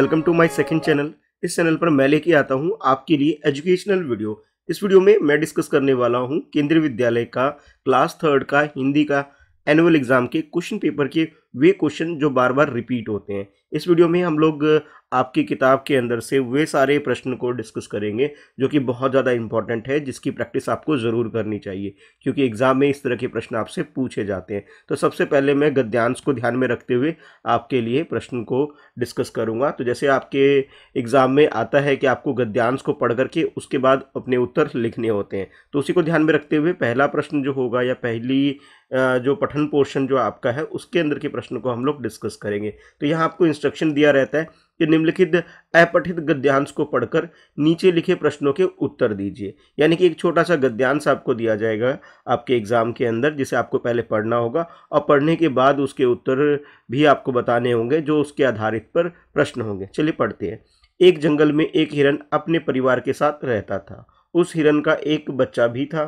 welcome to my second channel इस channel पर मैं लेके आता हूँ आपके लिए एजुकेशनल वीडियो इस वीडियो में मैं डिस्कस करने वाला हूँ केंद्रीय विद्यालय का क्लास थर्ड का हिंदी का एनुअल एग्जाम के क्वेश्चन पेपर के वे क्वेश्चन जो बार बार रिपीट होते हैं इस वीडियो में हम लोग आपकी किताब के अंदर से वे सारे प्रश्न को डिस्कस करेंगे जो कि बहुत ज़्यादा इंपॉर्टेंट है जिसकी प्रैक्टिस आपको ज़रूर करनी चाहिए क्योंकि एग्ज़ाम में इस तरह के प्रश्न आपसे पूछे जाते हैं तो सबसे पहले मैं गद्यांश को ध्यान में रखते हुए आपके लिए प्रश्न को डिस्कस करूँगा तो जैसे आपके एग्ज़ाम में आता है कि आपको गद्यांश को पढ़ करके उसके बाद अपने उत्तर लिखने होते हैं तो उसी को ध्यान में रखते हुए पहला प्रश्न जो होगा या पहली जो पठन पोर्शन जो आपका है उसके अंदर के प्रश्न को हम लोग डिस्कस करेंगे तो यहाँ आपको इंस्ट्रक्शन दिया रहता है कि निम्नलिखित अपठित गद्यांश को पढ़कर नीचे लिखे प्रश्नों के उत्तर दीजिए यानी कि एक छोटा सा गद्यांश आपको दिया जाएगा आपके एग्ज़ाम के अंदर जिसे आपको पहले पढ़ना होगा और पढ़ने के बाद उसके उत्तर भी आपको बताने होंगे जो उसके आधारित पर प्रश्न होंगे चलिए पढ़ते हैं एक जंगल में एक हिरण अपने परिवार के साथ रहता था उस हिरण का एक बच्चा भी था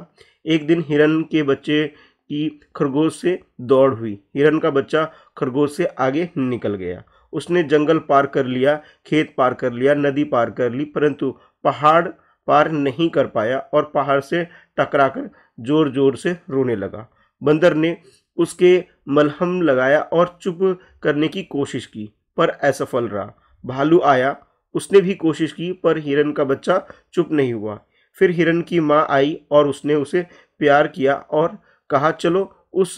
एक दिन हिरण के बच्चे की खरगोश से दौड़ हुई हिरण का बच्चा खरगोश से आगे निकल गया उसने जंगल पार कर लिया खेत पार कर लिया नदी पार कर ली परंतु पहाड़ पार नहीं कर पाया और पहाड़ से टकरा कर जोर जोर से रोने लगा बंदर ने उसके मलहम लगाया और चुप करने की कोशिश की पर असफल रहा भालू आया उसने भी कोशिश की पर हिरन का बच्चा चुप नहीं हुआ फिर हिरन की माँ आई और उसने उसे प्यार किया और कहा चलो उस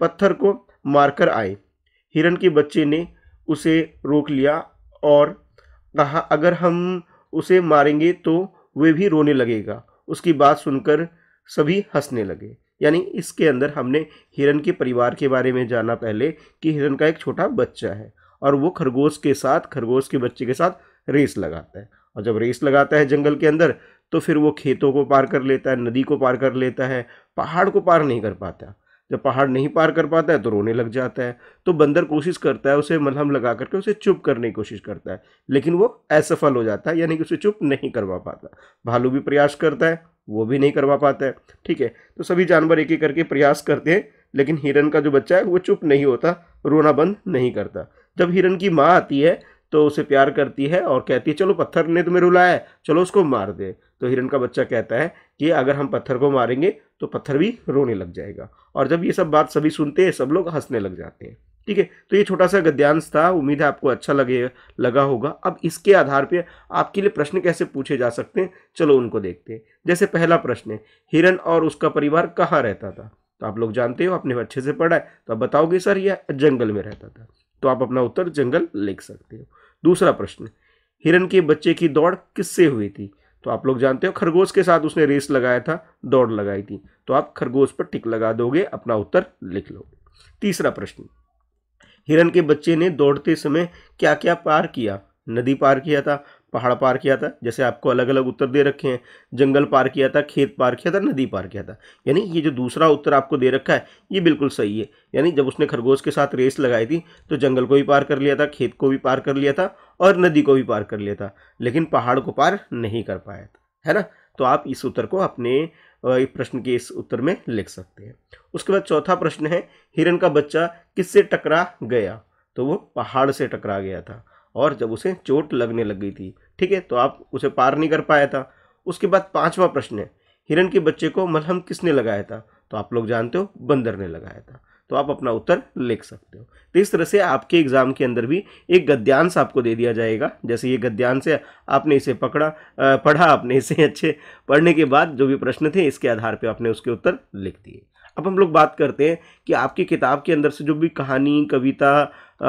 पत्थर को मारकर आए हिरन के बच्चे ने उसे रोक लिया और कहा अगर हम उसे मारेंगे तो वे भी रोने लगेगा उसकी बात सुनकर सभी हंसने लगे यानी इसके अंदर हमने हिरन के परिवार के बारे में जाना पहले कि हिरण का एक छोटा बच्चा है और वो खरगोश के साथ खरगोश के बच्चे के साथ रेस लगाता है और जब रेस लगाता है जंगल के अंदर तो फिर वो खेतों को पार कर लेता है नदी को पार कर लेता है पहाड़ को पार नहीं कर पाता जब पहाड़ नहीं पार कर पाता है तो रोने लग जाता है तो बंदर कोशिश करता है उसे मलहम लगा करके उसे चुप करने की कोशिश करता है लेकिन वो असफल हो जाता है यानी कि उसे चुप नहीं करवा पाता भालू भी प्रयास करता है वो भी नहीं करवा पाता है ठीक है तो सभी जानवर एक एक करके प्रयास करते हैं लेकिन हिरन का जो बच्चा है वो चुप नहीं होता रोना बंद नहीं करता जब हिरन की माँ आती है तो उसे प्यार करती है और कहती है चलो पत्थर ने तुम्हें रुलाया है चलो उसको मार दे तो हिरण का बच्चा कहता है कि अगर हम पत्थर को मारेंगे तो पत्थर भी रोने लग जाएगा और जब ये सब बात सभी सुनते हैं सब लोग हंसने लग जाते हैं ठीक है तो ये छोटा सा गद्यांश था उम्मीद है आपको अच्छा लगे लगा होगा अब इसके आधार पे आपके लिए प्रश्न कैसे पूछे जा सकते हैं चलो उनको देखते हैं जैसे पहला प्रश्न है हिरण और उसका परिवार कहाँ रहता था तो आप लोग जानते हो आपने अच्छे से पढ़ा है तो आप बताओगे सर यह जंगल में रहता था तो आप अपना उत्तर जंगल लिख सकते हो दूसरा प्रश्न हिरण के बच्चे की दौड़ किससे हुई थी तो आप लोग जानते हो खरगोश के साथ उसने रेस लगाया था दौड़ लगाई थी तो आप खरगोश पर टिक लगा दोगे अपना उत्तर लिख लो तीसरा प्रश्न हिरण के बच्चे ने दौड़ते समय क्या क्या पार किया नदी पार किया था पहाड़ पार किया था जैसे आपको अलग अलग उत्तर दे रखे हैं जंगल पार किया था खेत पार किया था नदी पार किया था यानी ये जो दूसरा उत्तर आपको दे रखा है ये बिल्कुल सही है यानी जब उसने खरगोश के साथ रेस लगाई थी तो जंगल को भी पार कर लिया था खेत को भी पार कर लिया था और नदी को भी पार कर लिया था लेकिन पहाड़ को पार नहीं कर पाया था है ना तो आप इस उत्तर को अपने प्रश्न के इस उत्तर में लिख सकते हैं उसके बाद चौथा प्रश्न है हिरन का बच्चा किससे टकरा गया तो वो पहाड़ से टकरा गया था और जब उसे चोट लगने लग गई थी ठीक है तो आप उसे पार नहीं कर पाया था उसके बाद पांचवा प्रश्न है हिरण के बच्चे को मलहम किसने लगाया था तो आप लोग जानते हो बंदर ने लगाया था तो आप अपना उत्तर लिख सकते हो तो इस तरह से आपके एग्ज़ाम के अंदर भी एक गद्यांश आपको दे दिया जाएगा जैसे ये गद्यांश है आपने इसे पकड़ा पढ़ा आपने इसे अच्छे पढ़ने के बाद जो भी प्रश्न थे इसके आधार पर आपने उसके उत्तर लिख दिए अब हम लोग बात करते हैं कि आपकी किताब के अंदर से जो भी कहानी कविता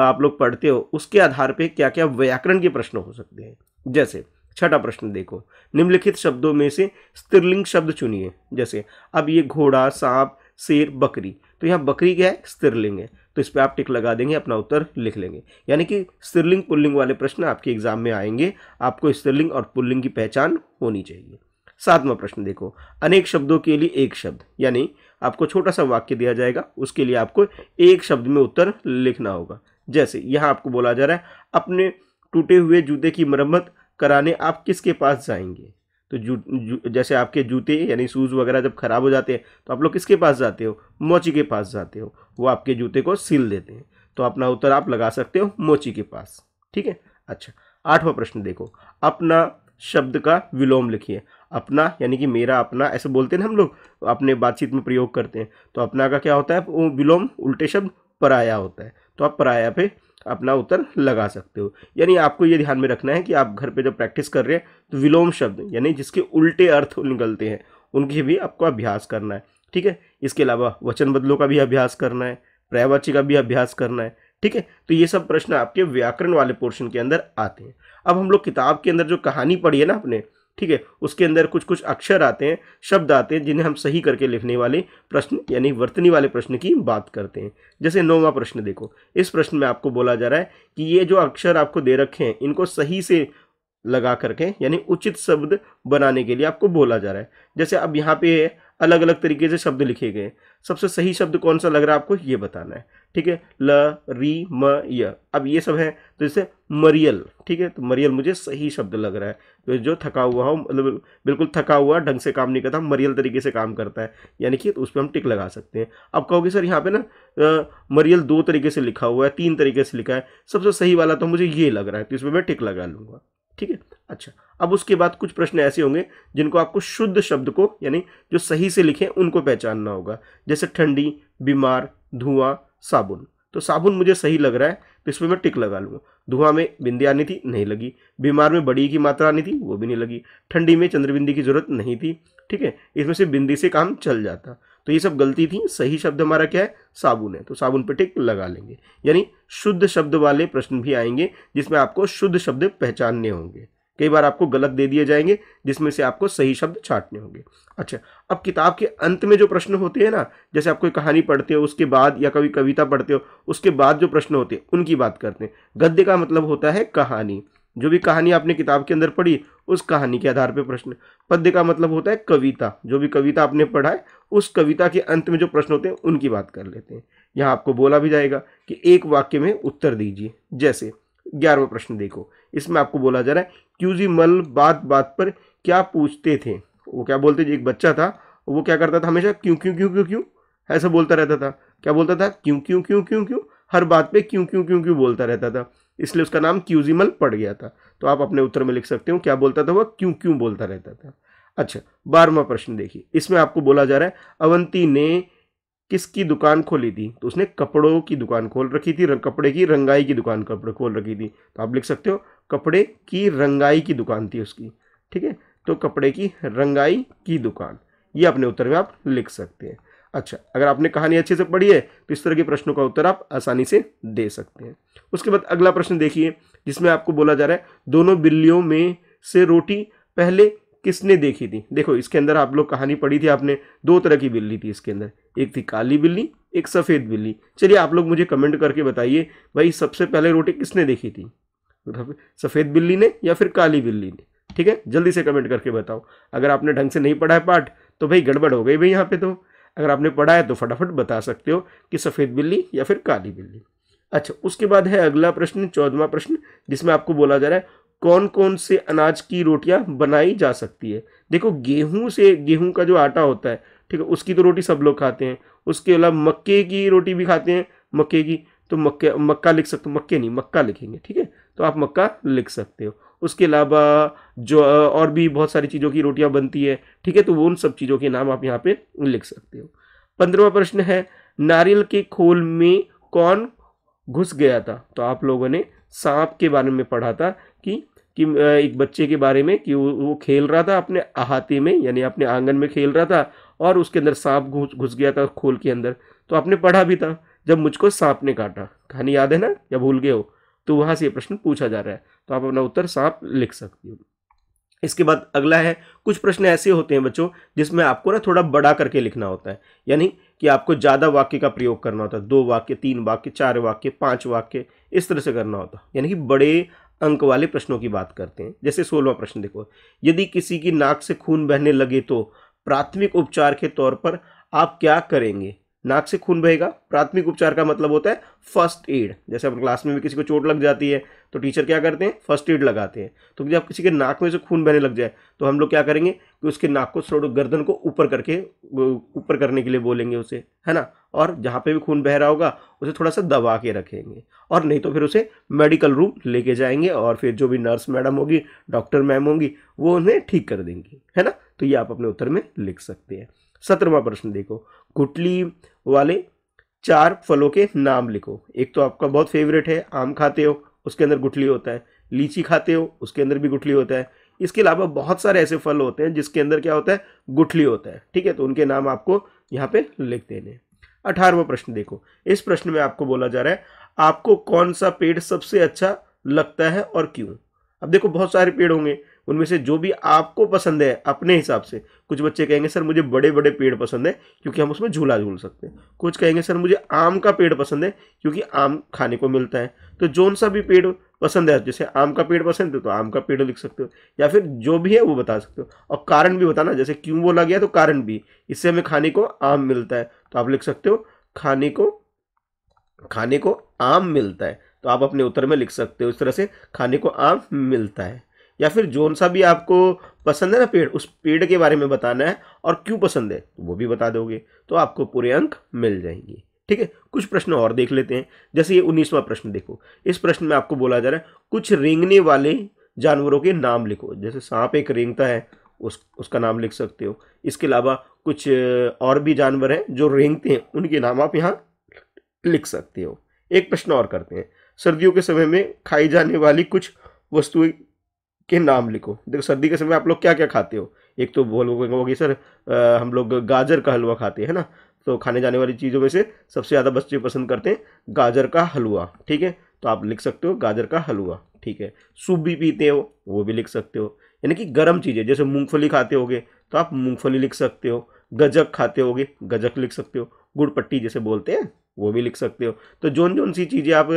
आप लोग पढ़ते हो उसके आधार पर क्या क्या व्याकरण के प्रश्न हो सकते हैं जैसे छठा प्रश्न देखो निम्नलिखित शब्दों में से स्त्रीलिंग शब्द चुनिए जैसे अब ये घोड़ा सांप शेर बकरी तो यहाँ बकरी क्या है स्त्रीलिंग है तो इस पर आप टिक लगा देंगे अपना उत्तर लिख लेंगे यानी कि स्त्रीलिंग पुल्लिंग वाले प्रश्न आपके एग्जाम में आएंगे आपको स्त्रीलिंग और पुल्लिंग की पहचान होनी चाहिए सातवां प्रश्न देखो अनेक शब्दों के लिए एक शब्द यानी आपको छोटा सा वाक्य दिया जाएगा उसके लिए आपको एक शब्द में उत्तर लिखना होगा जैसे यहाँ आपको बोला जा रहा है अपने टूटे हुए जूते की मरम्मत कराने आप किसके पास जाएंगे तो जू, जू जैसे आपके जूते यानी शूज़ वगैरह जब ख़राब हो जाते हैं तो आप लोग किसके पास जाते हो मोची के पास जाते हो वो आपके जूते को सील देते हैं तो अपना उत्तर आप लगा सकते हो मोची के पास ठीक है अच्छा आठवां प्रश्न देखो अपना शब्द का विलोम लिखिए अपना यानी कि मेरा अपना ऐसे बोलते हैं हम लोग अपने बातचीत में प्रयोग करते हैं तो अपना का क्या होता है वो विलोम उल्टे शब्द पराया होता है तो आप पराया पे अपना उत्तर लगा सकते हो यानी आपको ये ध्यान में रखना है कि आप घर पे जब प्रैक्टिस कर रहे हैं तो विलोम शब्द यानी जिसके उल्टे अर्थ निकलते हैं उनकी भी आपको अभ्यास करना है ठीक है इसके अलावा वचन बदलों का भी अभ्यास करना है प्रायवाची का भी अभ्यास करना है ठीक है तो ये सब प्रश्न आपके व्याकरण वाले पोर्शन के अंदर आते हैं अब हम लोग किताब के अंदर जो कहानी पढ़ी है ना अपने ठीक है उसके अंदर कुछ कुछ अक्षर आते हैं शब्द आते हैं जिन्हें हम सही करके लिखने वाले प्रश्न यानी वर्तनी वाले प्रश्न की बात करते हैं जैसे नौवा प्रश्न देखो इस प्रश्न में आपको बोला जा रहा है कि ये जो अक्षर आपको दे रखे हैं इनको सही से लगा करके यानी उचित शब्द बनाने के लिए आपको बोला जा रहा है जैसे अब यहाँ पे अलग अलग तरीके से शब्द लिखे गए सबसे सही शब्द कौन सा लग रहा है आपको ये बताना है ठीक है ल री म य अब ये सब है तो जैसे मरियल ठीक है तो मरियल मुझे सही शब्द लग रहा है तो जो थका हुआ हो मतलब बिल्कुल थका हुआ ढंग से काम नहीं करता मरियल तरीके से काम करता है यानी कि तो उस पर हम टिक लगा सकते हैं अब कहोगे सर यहाँ पे ना मरियल दो तरीके से लिखा हुआ है तीन तरीके से लिखा है सबसे सही वाला तो मुझे ये लग रहा है तो इसमें मैं टिक लगा लूँगा ठीक है अच्छा अब उसके बाद कुछ प्रश्न ऐसे होंगे जिनको आपको शुद्ध शब्द को यानी जो सही से लिखें उनको पहचानना होगा जैसे ठंडी बीमार धुआं साबुन तो साबुन मुझे सही लग रहा है तो इसमें मैं टिक लगा लूँगा धुआं में बिंदी आनी थी नहीं लगी बीमार में बड़ी की मात्रा आनी थी वो भी नहीं लगी ठंडी में चंद्रबिंदी की जरूरत नहीं थी ठीक है इसमें से बिंदी से काम चल जाता तो ये सब गलती थी सही शब्द हमारा क्या है साबुन है तो साबुन पे टिक लगा लेंगे यानी शुद्ध शब्द वाले प्रश्न भी आएंगे जिसमें आपको शुद्ध शब्द पहचानने होंगे कई बार आपको गलत दे दिए जाएंगे जिसमें से आपको सही शब्द छाटने होंगे अच्छा अब किताब के अंत में जो प्रश्न होते हैं ना जैसे आप कोई कहानी पढ़ते हो उसके बाद या कभी कविता पढ़ते हो उसके बाद जो प्रश्न होते हैं उनकी बात करते हैं गद्य का मतलब होता है कहानी जो भी कहानी आपने किताब के अंदर पढ़ी उस कहानी के आधार पर प्रश्न पद्य का मतलब होता है कविता जो भी कविता आपने पढ़ा है उस कविता के अंत में जो प्रश्न होते हैं उनकी बात कर लेते हैं यहाँ आपको बोला भी जाएगा कि एक वाक्य में उत्तर दीजिए जैसे ग्यारहवा प्रश्न देखो इसमें आपको बोला जा रहा है क्यूजी मल बात बात पर क्या पूछते थे वो क्या बोलते थे एक बच्चा था वो क्या करता था हमेशा क्यों क्यों क्यों क्यों क्यों ऐसा बोलता रहता था क्या बोलता था क्यों क्यों क्यों क्यों क्यों हर बात पे क्यों क्यों क्यों क्यों बोलता रहता था इसलिए उसका नाम क्यूजिमल पड़ गया था तो आप अपने उत्तर में लिख सकते हो क्या बोलता था वह क्यों क्यों बोलता रहता था अच्छा बारहवा प्रश्न देखिए इसमें आपको बोला जा रहा है अवंती ने किसकी दुकान खोली थी तो उसने कपड़ों की दुकान खोल रखी थी कपड़े की रंगाई की दुकान कपड़े खोल रखी थी तो आप लिख सकते हो कपड़े की रंगाई की दुकान थी उसकी ठीक है तो कपड़े की रंगाई की दुकान ये अपने उत्तर में आप लिख सकते हैं अच्छा अगर आपने कहानी अच्छे से पढ़ी है तो इस तरह के प्रश्नों का उत्तर आप आसानी से दे सकते हैं उसके बाद अगला प्रश्न देखिए जिसमें आपको बोला जा रहा है दोनों बिल्लियों में से रोटी पहले किसने देखी थी देखो इसके अंदर आप लोग कहानी पढ़ी थी आपने दो तरह की बिल्ली थी इसके अंदर एक थी काली बिल्ली एक सफ़ेद बिल्ली चलिए आप लोग मुझे कमेंट करके बताइए भाई सबसे पहले रोटी किसने देखी थी मतलब सफ़ेद बिल्ली ने या फिर काली बिल्ली ने ठीक है जल्दी से कमेंट करके बताओ अगर आपने ढंग से नहीं पढ़ा है पाठ तो भाई गड़बड़ हो गई भाई यहाँ पे तो अगर आपने पढ़ा है तो फटाफट बता सकते हो कि सफ़ेद बिल्ली या फिर काली बिल्ली अच्छा उसके बाद है अगला प्रश्न चौदवा प्रश्न जिसमें आपको बोला जा रहा है कौन कौन से अनाज की रोटियां बनाई जा सकती है देखो गेहूं से गेहूं का जो आटा होता है ठीक है उसकी तो रोटी सब लोग खाते हैं उसके अलावा मक्के की रोटी भी खाते हैं मक्के की तो मक्के मक्का लिख सकते हो मक्के नहीं मक्का लिखेंगे ठीक है तो आप मक्का लिख सकते हो उसके अलावा जो और भी बहुत सारी चीज़ों की रोटियां बनती है ठीक है तो वो उन सब चीज़ों के नाम आप यहाँ पे लिख सकते हो पंद्रवा प्रश्न है नारियल के खोल में कौन घुस गया था तो आप लोगों ने सांप के बारे में पढ़ा था कि कि एक बच्चे के बारे में कि वो, वो खेल रहा था अपने अहाते में यानी अपने आंगन में खेल रहा था और उसके अंदर सांप घुस घुस गया था खोल के अंदर तो आपने पढ़ा भी था जब मुझको सांप ने काटा कहानी याद है ना या भूल गए हो तो वहाँ से ये प्रश्न पूछा जा रहा है तो आप अपना उत्तर सांप लिख सकते हो इसके बाद अगला है कुछ प्रश्न ऐसे होते हैं बच्चों जिसमें आपको ना थोड़ा बड़ा करके लिखना होता है यानी कि आपको ज़्यादा वाक्य का प्रयोग करना होता है दो वाक्य तीन वाक्य चार वाक्य पाँच वाक्य इस तरह से करना होता है यानी कि बड़े अंक वाले प्रश्नों की बात करते हैं जैसे सोलवा प्रश्न देखो यदि किसी की नाक से खून बहने लगे तो प्राथमिक उपचार के तौर पर आप क्या करेंगे नाक से खून बहेगा प्राथमिक उपचार का मतलब होता है फर्स्ट एड जैसे अपने क्लास में भी किसी को चोट लग जाती है तो टीचर क्या करते हैं फर्स्ट एड लगाते हैं तो जब किसी के नाक में से खून बहने लग जाए तो हम लोग क्या करेंगे कि उसके नाक को थोड़ा गर्दन को ऊपर करके ऊपर करने के लिए बोलेंगे उसे है ना और जहाँ पर भी खून बह रहा होगा उसे थोड़ा सा दबा के रखेंगे और नहीं तो फिर उसे मेडिकल रूम लेके जाएंगे और फिर जो भी नर्स मैडम होगी डॉक्टर मैम होंगी वो उन्हें ठीक कर देंगी है ना तो ये आप अपने उत्तर में लिख सकते हैं सत्रहवा प्रश्न देखो गुटली वाले चार फलों के नाम लिखो एक तो आपका बहुत फेवरेट है आम खाते हो उसके अंदर गुठली होता है लीची खाते हो उसके अंदर भी गुठली होता है इसके अलावा बहुत सारे ऐसे फल होते हैं जिसके अंदर क्या होता है गुठली होता है ठीक है तो उनके नाम आपको यहाँ पे लिख देने हैं अठारहवा प्रश्न देखो इस प्रश्न में आपको बोला जा रहा है आपको कौन सा पेड़ सबसे अच्छा लगता है और क्यों अब देखो बहुत सारे पेड़ होंगे उनमें से जो भी आपको पसंद है अपने हिसाब से कुछ बच्चे कहेंगे सर मुझे बड़े बड़े पेड़ पसंद है क्योंकि हम उसमें झूला झूल सकते हैं कुछ कहेंगे सर मुझे आम का पेड़ पसंद है क्योंकि आम खाने को मिलता है तो जौन सा भी पेड़ पसंद है जैसे आम का पेड़ पसंद है तो आम का पेड़ लिख सकते हो या फिर जो भी है वो बता सकते हो और कारण भी बताना जैसे क्यों बोला गया तो कारण भी इससे हमें खाने को आम मिलता है तो आप लिख सकते हो खाने को खाने को आम मिलता है तो आप अपने उत्तर में लिख सकते हो इस तरह से खाने को आम मिलता है या फिर जोन सा भी आपको पसंद है ना पेड़ उस पेड़ के बारे में बताना है और क्यों पसंद है तो वो भी बता दोगे तो आपको पूरे अंक मिल जाएंगे ठीक है कुछ प्रश्न और देख लेते हैं जैसे ये उन्नीसवा प्रश्न देखो इस प्रश्न में आपको बोला जा रहा है कुछ रेंगने वाले जानवरों के नाम लिखो जैसे सांप एक रेंगता है उस उसका नाम लिख सकते हो इसके अलावा कुछ और भी जानवर हैं जो रेंगते हैं उनके नाम आप यहाँ लिख सकते हो एक प्रश्न और करते हैं सर्दियों के समय में खाई जाने वाली कुछ वस्तुएं के नाम लिखो देखो सर्दी के समय आप लोग क्या क्या खाते हो एक तो वो कि कहोगे सर आ, हम लोग गाजर का हलवा खाते हैं ना तो खाने जाने वाली चीज़ों में से सबसे ज़्यादा बच्चे पसंद करते हैं गाजर का हलवा ठीक है तो आप लिख सकते हो गाजर का हलवा ठीक है सूप भी पीते हो वो भी लिख सकते हो यानी कि गर्म चीज़ें जैसे मूंगफली खाते होगे तो आप मूंगफली लिख सकते हो गजक खाते होगे गजक लिख सकते हो गुड़पट्टी जैसे बोलते हैं वो भी लिख सकते हो तो जोन जोन सी चीज़ें आप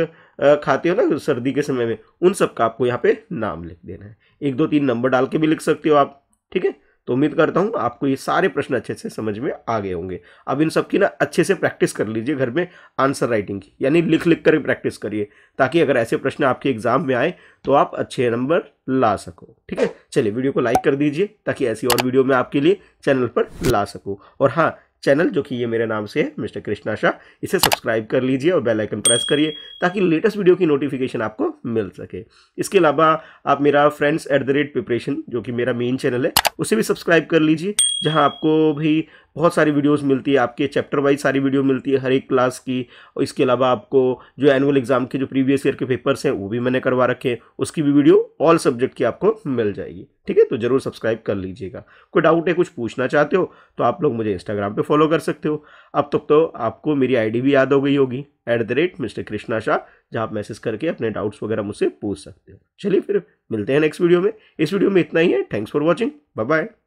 खाते हो ना सर्दी के समय में उन सब का आपको यहाँ पे नाम लिख देना है एक दो तीन नंबर डाल के भी लिख सकते हो आप ठीक है तो उम्मीद करता हूँ आपको ये सारे प्रश्न अच्छे से समझ में आ गए होंगे अब इन सब की ना अच्छे से प्रैक्टिस कर लीजिए घर में आंसर राइटिंग की यानी लिख लिख कर प्रैक्टिस करिए ताकि अगर ऐसे प्रश्न आपके एग्जाम में आए तो आप अच्छे नंबर ला सको ठीक है चलिए वीडियो को लाइक कर दीजिए ताकि ऐसी और वीडियो मैं आपके लिए चैनल पर ला सकूँ और हाँ चैनल जो कि ये मेरे नाम से है मिस्टर कृष्णा शाह इसे सब्सक्राइब कर लीजिए और बेल आइकन प्रेस करिए ताकि लेटेस्ट वीडियो की नोटिफिकेशन आपको मिल सके इसके अलावा आप मेरा friends at the rate preparation जो कि मेरा मेन चैनल है उसे भी सब्सक्राइब कर लीजिए जहाँ आपको भी बहुत सारी वीडियोस मिलती है आपके चैप्टर वाइज सारी वीडियो मिलती है हर एक क्लास की और इसके अलावा आपको जो एनुअल एग्ज़ाम के जो प्रीवियस ईयर के पेपर्स हैं वो भी मैंने करवा रखे हैं उसकी भी वीडियो ऑल सब्जेक्ट की आपको मिल जाएगी ठीक है तो जरूर सब्सक्राइब कर लीजिएगा कोई डाउट है कुछ पूछना चाहते हो तो आप लोग मुझे इंस्टाग्राम पे फॉलो कर सकते हो अब तक तो, आपको मेरी आईडी भी याद हो गई होगी at the rate mister Krishna Shah जहाँ आप मैसेज करके अपने डाउट्स वगैरह मुझसे पूछ सकते हो चलिए फिर मिलते हैं नेक्स्ट वीडियो में इस वीडियो में इतना ही है thanks for watching bye bye